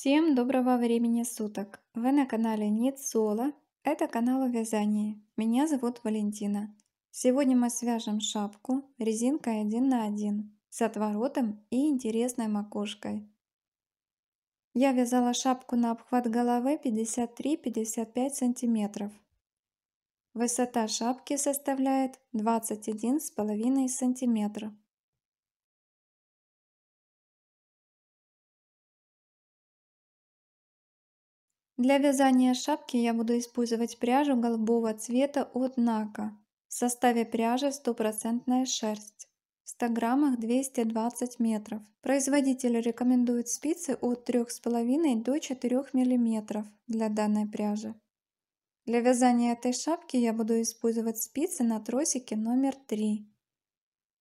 Всем доброго времени суток! Вы на канале Нет Соло. Это канал о вязании. Меня зовут Валентина. Сегодня мы свяжем шапку резинкой 1 на 1 с отворотом и интересной макушкой. Я вязала шапку на обхват головы 53-55 см. Высота шапки составляет 21,5 см. Для вязания шапки я буду использовать пряжу голубого цвета от Нака. В составе пряжи стопроцентная шерсть. В 100 граммах 220 метров. Производитель рекомендует спицы от 3,5 до 4 мм для данной пряжи. Для вязания этой шапки я буду использовать спицы на тросике номер 3.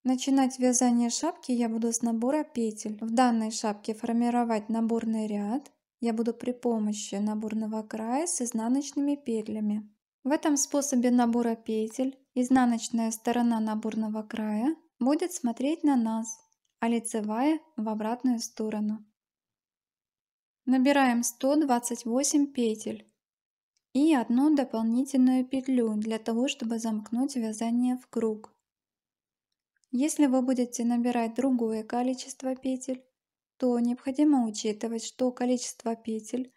Начинать вязание шапки я буду с набора петель. В данной шапке формировать наборный ряд я буду при помощи наборного края с изнаночными петлями. В этом способе набора петель изнаночная сторона наборного края будет смотреть на нас, а лицевая в обратную сторону. Набираем 128 петель и одну дополнительную петлю для того, чтобы замкнуть вязание в круг. Если вы будете набирать другое количество петель, то необходимо учитывать, что количество петель,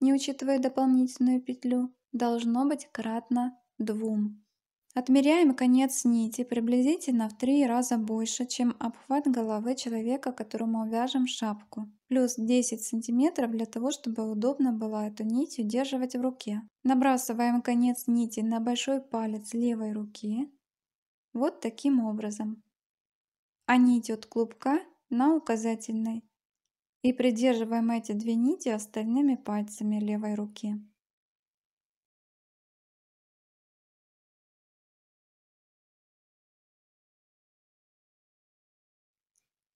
не учитывая дополнительную петлю, должно быть кратно двум. Отмеряем конец нити приблизительно в три раза больше, чем обхват головы человека, которому вяжем шапку, плюс 10 см для того, чтобы удобно было эту нить удерживать в руке. Набрасываем конец нити на большой палец левой руки, вот таким образом, а нить от клубка на указательной и придерживаем эти две нити остальными пальцами левой руки.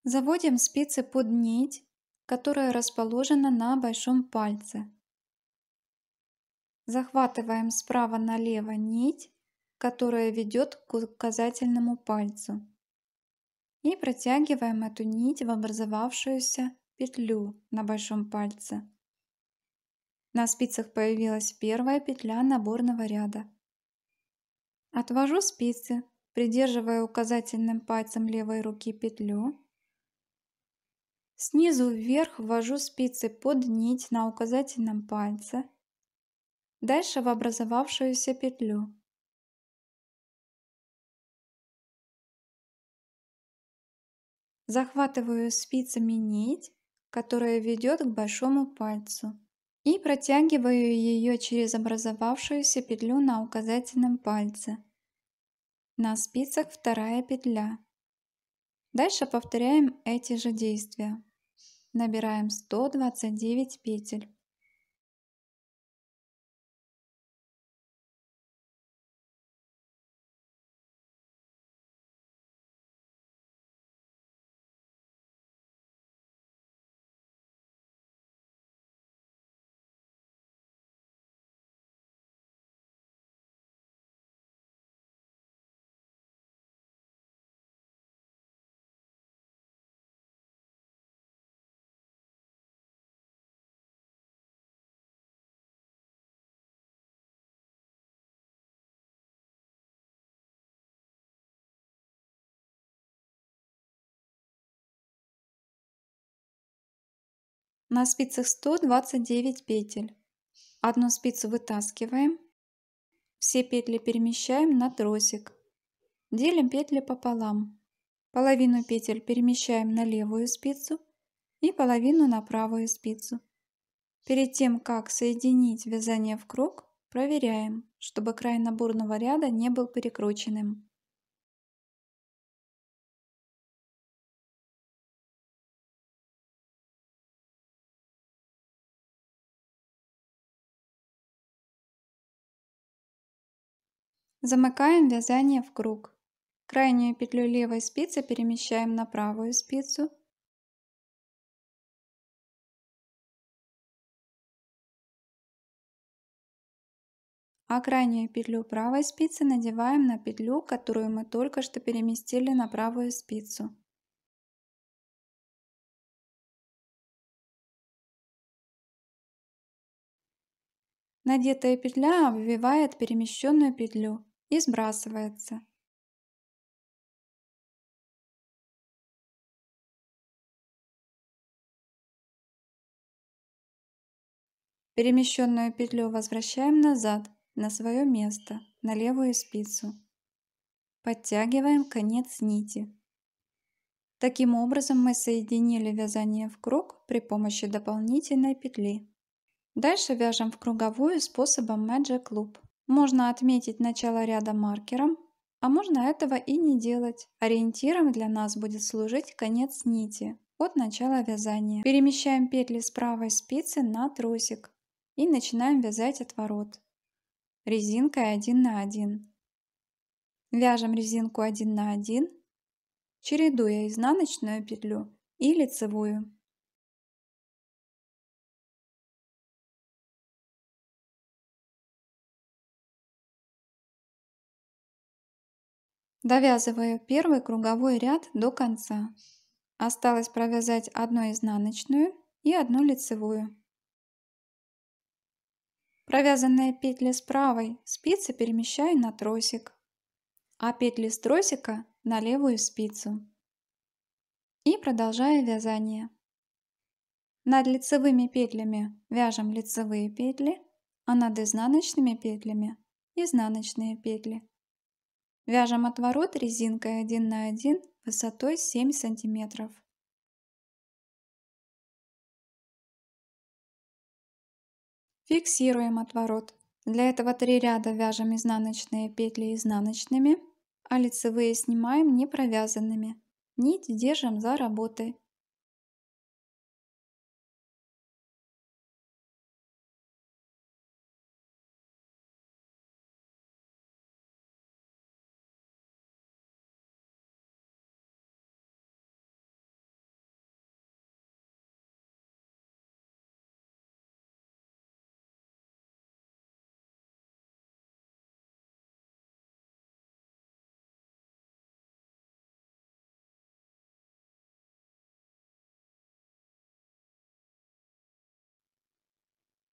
Заводим спицы под нить, которая расположена на большом пальце. Захватываем справа налево нить, которая ведет к указательному пальцу. И протягиваем эту нить в образовавшуюся петлю на большом пальце. На спицах появилась первая петля наборного ряда. Отвожу спицы, придерживая указательным пальцем левой руки петлю. Снизу вверх ввожу спицы под нить на указательном пальце, дальше в образовавшуюся петлю. Захватываю спицами нить которая ведет к большому пальцу, и протягиваю ее через образовавшуюся петлю на указательном пальце. На спицах вторая петля. Дальше повторяем эти же действия. Набираем 129 петель. На спицах 129 петель. Одну спицу вытаскиваем. Все петли перемещаем на тросик. Делим петли пополам. Половину петель перемещаем на левую спицу и половину на правую спицу. Перед тем, как соединить вязание в круг, проверяем, чтобы край наборного ряда не был перекрученным. Замыкаем вязание в круг. Крайнюю петлю левой спицы перемещаем на правую спицу. А крайнюю петлю правой спицы надеваем на петлю, которую мы только что переместили на правую спицу. Надетая петля обвивает перемещенную петлю и сбрасывается Перемещенную петлю возвращаем назад на свое место, на левую спицу. Подтягиваем конец нити. Таким образом мы соединили вязание в круг при помощи дополнительной петли. Дальше вяжем в круговую способом Magic Loop. Можно отметить начало ряда маркером, а можно этого и не делать. Ориентиром для нас будет служить конец нити от начала вязания. Перемещаем петли с правой спицы на тросик и начинаем вязать отворот резинкой 1 на 1. Вяжем резинку 1 на 1, чередуя изнаночную петлю и лицевую. Довязываю первый круговой ряд до конца. Осталось провязать одну изнаночную и одну лицевую. Провязанные петли с правой спицы перемещаю на тросик, а петли с тросика на левую спицу. И продолжаю вязание. Над лицевыми петлями вяжем лицевые петли, а над изнаночными петлями изнаночные петли. Вяжем отворот резинкой 1 на 1 высотой 7 сантиметров. Фиксируем отворот. Для этого три ряда вяжем изнаночные петли изнаночными, а лицевые снимаем не провязанными. Нить держим за работой.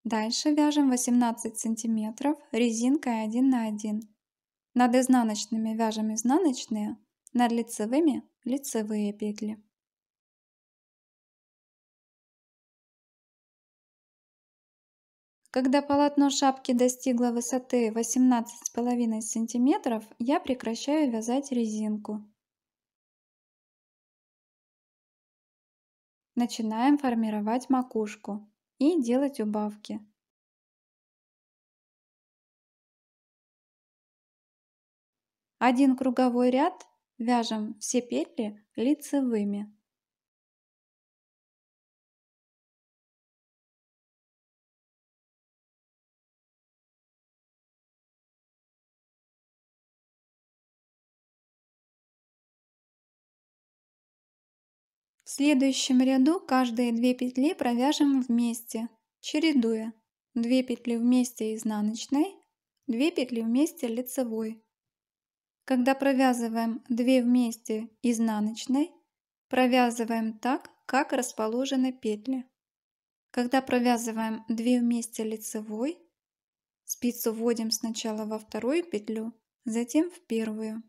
Дальше вяжем 18 сантиметров резинкой 1 на 1. Над изнаночными вяжем изнаночные, над лицевыми лицевые петли. Когда полотно шапки достигло высоты 18,5 см, я прекращаю вязать резинку. Начинаем формировать макушку и делать убавки. Один круговой ряд вяжем все петли лицевыми. следующем ряду каждые 2 петли провяжем вместе, чередуя 2 петли вместе изнаночной, 2 петли вместе лицевой. Когда провязываем 2 вместе изнаночной, провязываем так, как расположены петли. Когда провязываем 2 вместе лицевой, спицу вводим сначала во вторую петлю, затем в первую.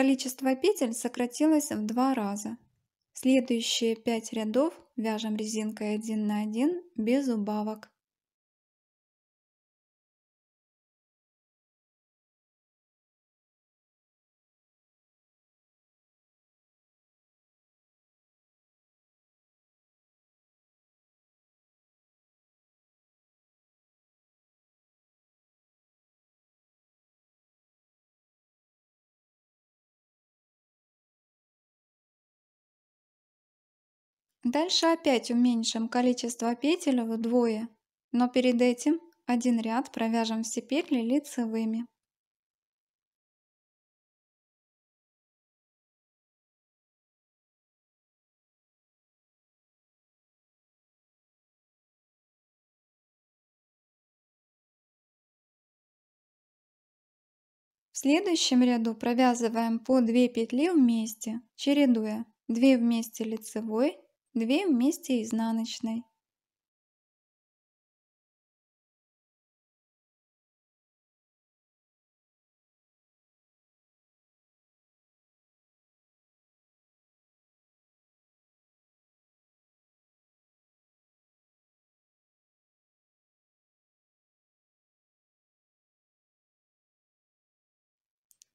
Количество петель сократилось в два раза. Следующие 5 рядов вяжем резинкой 1 на 1 без убавок. Дальше опять уменьшим количество петель вдвое, но перед этим один ряд провяжем все петли лицевыми. В следующем ряду провязываем по 2 петли вместе, чередуя 2 вместе лицевой Две вместе изнаночной.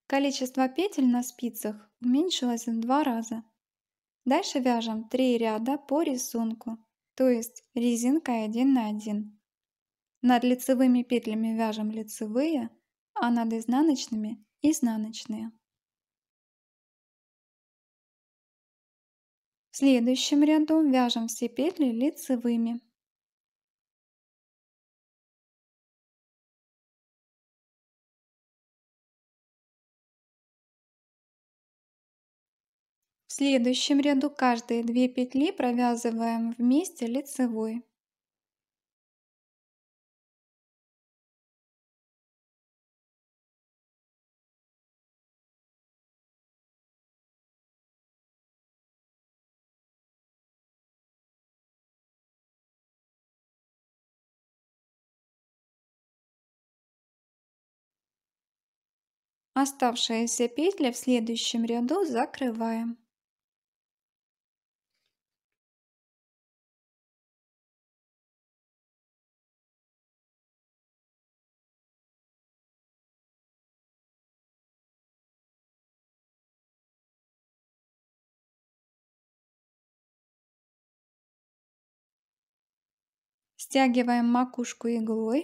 Количество петель на спицах уменьшилось в два раза. Дальше вяжем 3 ряда по рисунку, то есть резинка 1 на 1. Над лицевыми петлями вяжем лицевые, а над изнаночными – изнаночные. В следующем ряду вяжем все петли лицевыми. В следующем ряду каждые 2 петли провязываем вместе лицевой. Оставшиеся петли в следующем ряду закрываем. Стягиваем макушку иглой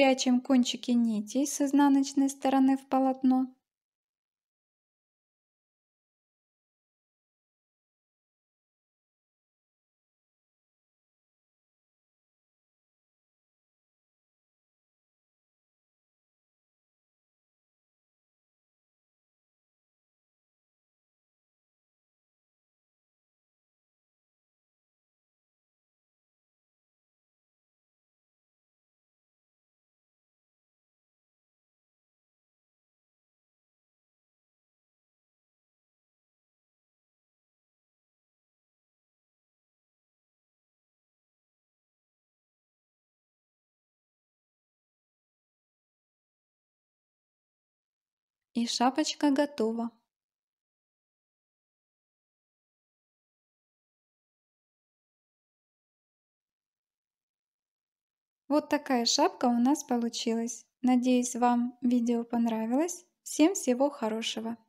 Прячем кончики нитей с изнаночной стороны в полотно. И шапочка готова. Вот такая шапка у нас получилась. Надеюсь, вам видео понравилось. Всем всего хорошего!